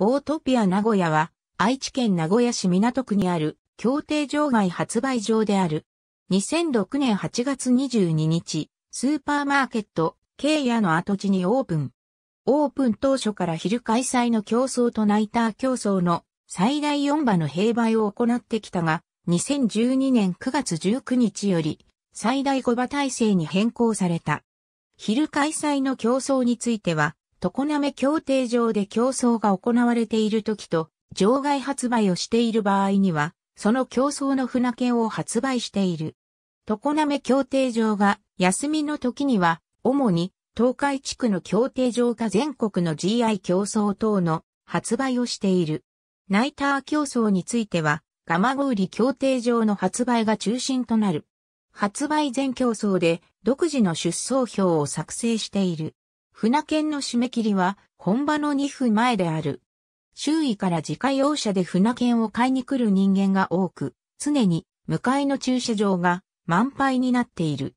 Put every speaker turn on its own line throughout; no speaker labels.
ボートピア名古屋は、愛知県名古屋市港区にある、協定場外発売場である。2006年8月22日、スーパーマーケット、ケイヤの跡地にオープン。オープン当初から昼開催の競争とナイター競争の最大4馬の併売を行ってきたが、2012年9月19日より最大5馬体制に変更された。昼開催の競争については、常滑協定上で競争が行われている時と、場外発売をしている場合には、その競争の船券を発売している。常滑協定上が休みの時には、主に東海地区の協定上か全国の GI 競争等の発売をしている。ナイター競争については、ガマゴウリ協定上の発売が中心となる。発売前競争で独自の出走表を作成している。船券の締め切りは本場の2分前である。周囲から自家用車で船券を買いに来る人間が多く、常に向かいの駐車場が満杯になっている。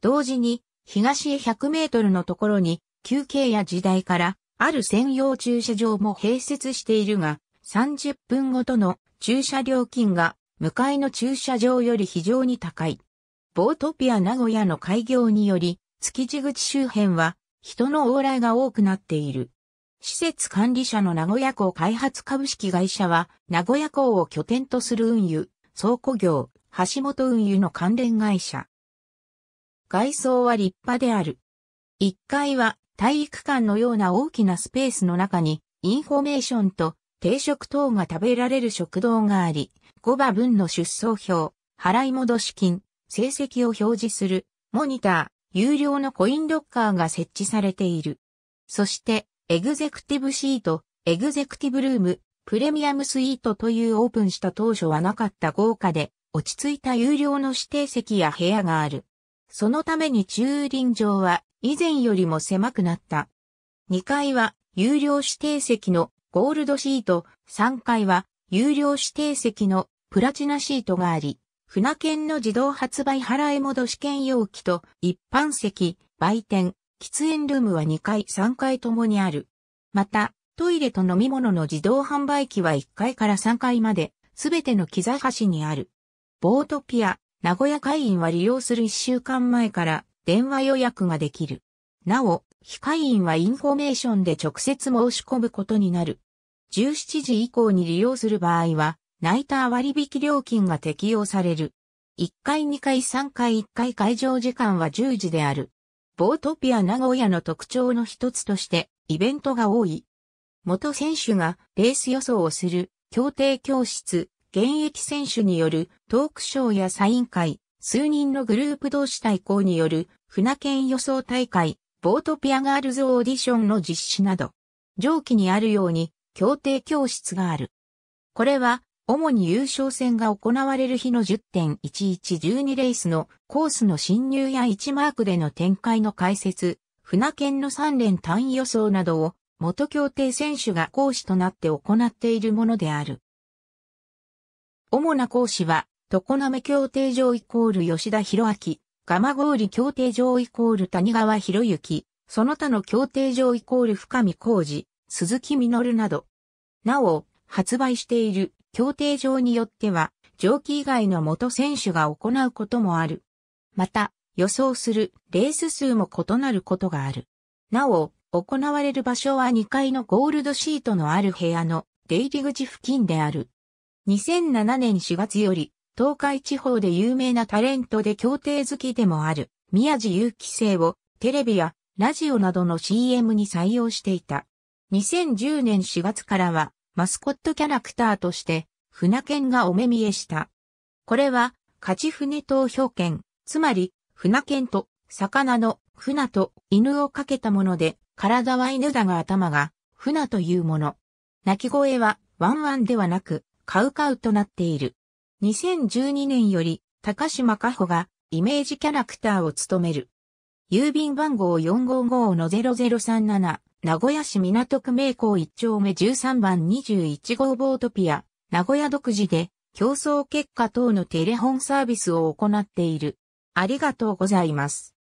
同時に東へ100メートルのところに休憩や時代からある専用駐車場も併設しているが、30分ごとの駐車料金が向かいの駐車場より非常に高い。ボートピア名古屋の開業により、築地口周辺は人の往来が多くなっている。施設管理者の名古屋港開発株式会社は、名古屋港を拠点とする運輸、倉庫業、橋本運輸の関連会社。外装は立派である。1階は体育館のような大きなスペースの中に、インフォメーションと定食等が食べられる食堂があり、5馬分の出走表、払い戻し金、成績を表示する、モニター、有料のコインロッカーが設置されている。そして、エグゼクティブシート、エグゼクティブルーム、プレミアムスイートというオープンした当初はなかった豪華で、落ち着いた有料の指定席や部屋がある。そのために駐輪場は以前よりも狭くなった。2階は有料指定席のゴールドシート、3階は有料指定席のプラチナシートがあり、船券の自動発売払い戻し券容器と一般席、売店、喫煙ルームは2階3階ともにある。また、トイレと飲み物の自動販売機は1階から3階まで、すべての木座橋にある。ボートピア、名古屋会員は利用する1週間前から電話予約ができる。なお、非会員はインフォメーションで直接申し込むことになる。17時以降に利用する場合は、ナイター割引料金が適用される。1回2回3回1回会場時間は10時である。ボートピア名古屋の特徴の一つとして、イベントが多い。元選手がレース予想をする、協定教室、現役選手によるトークショーやサイン会、数人のグループ同士対抗による船券予想大会、ボートピアガールズオーディションの実施など、上記にあるように、協定教室がある。これは主に優勝戦が行われる日の10.1112レースのコースの侵入や1マークでの展開の解説、船券の3連単位予想などを元協定選手が講師となって行っているものである。主な講師は、常滑協定上イコール吉田博明、蒲郡協定上イコール谷川博之、その他の協定上イコール深見浩二、鈴木実など。なお、発売している協定上によっては、上記以外の元選手が行うこともある。また、予想するレース数も異なることがある。なお、行われる場所は2階のゴールドシートのある部屋の出入り口付近である。2007年4月より、東海地方で有名なタレントで協定好きでもある、宮地祐希生をテレビやラジオなどの CM に採用していた。2010年4月からは、マスコットキャラクターとして、船犬がお目見えした。これは、勝船投票券、つまり、船犬と、魚の、船と、犬をかけたもので、体は犬だが頭が、船というもの。鳴き声は、ワンワンではなく、カウカウとなっている。2012年より、高島加穂が、イメージキャラクターを務める。郵便番号455-0037。名古屋市港区名港1丁目13番21号ボートピア、名古屋独自で競争結果等のテレホンサービスを行っている。ありがとうございます。